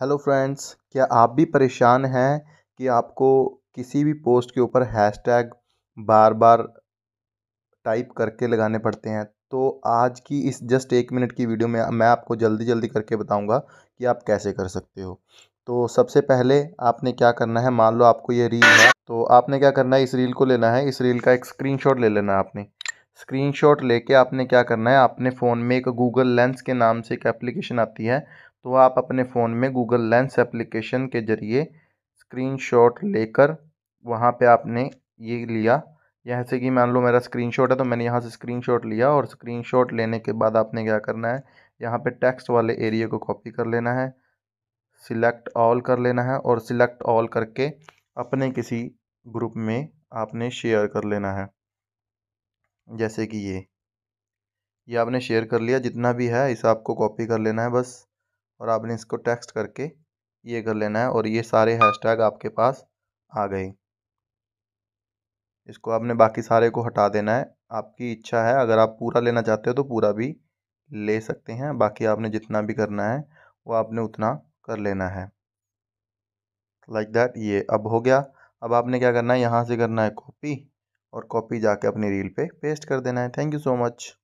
hello friends क्या आप भी परेशान हैं कि आपको किसी भी पोस्ट के ऊपर हैशटैग बार बार टाइप करके लगाने पड़ते हैं तो आज की इस जस्ट एक मिनट की वीडियो में मैं आपको जल्दी जल्दी करके बताऊंगा कि आप कैसे कर सकते हो तो सबसे पहले आपने क्या करना है मान लो आपको ये रील है तो आपने क्या करना है इस रील को लेना है इस रील का एक स्क्रीन ले लेना है आपने स्क्रीनशॉट लेके आपने क्या करना है आपने फ़ोन में एक गूगल लेंस के नाम से एक एप्लीकेशन आती है तो आप अपने फ़ोन में गूगल लेंस एप्लीकेशन के ज़रिए स्क्रीनशॉट लेकर वहाँ पे आपने ये लिया जैसे कि मान लो मेरा स्क्रीनशॉट है तो मैंने यहाँ से स्क्रीनशॉट लिया और स्क्रीनशॉट लेने के बाद आपने क्या करना है यहाँ पे टेक्स्ट वाले एरिया को कॉपी कर लेना है सिलेक्ट ऑल कर लेना है और सिलेक्ट ऑल करके अपने किसी ग्रुप में आपने शेयर कर लेना है जैसे कि ये ये आपने शेयर कर लिया जितना भी है इसे आपको कॉपी कर लेना है बस और आपने इसको टेक्स्ट करके ये कर लेना है और ये सारे हैशटैग आपके पास आ गए इसको आपने बाकी सारे को हटा देना है आपकी इच्छा है अगर आप पूरा लेना चाहते हो तो पूरा भी ले सकते हैं बाकी आपने जितना भी करना है वो आपने उतना कर लेना है लाइक like दैट ये अब हो गया अब आपने क्या करना है यहाँ से करना है कॉपी और कॉपी जाके अपनी रील पे पेस्ट कर देना है थैंक यू सो मच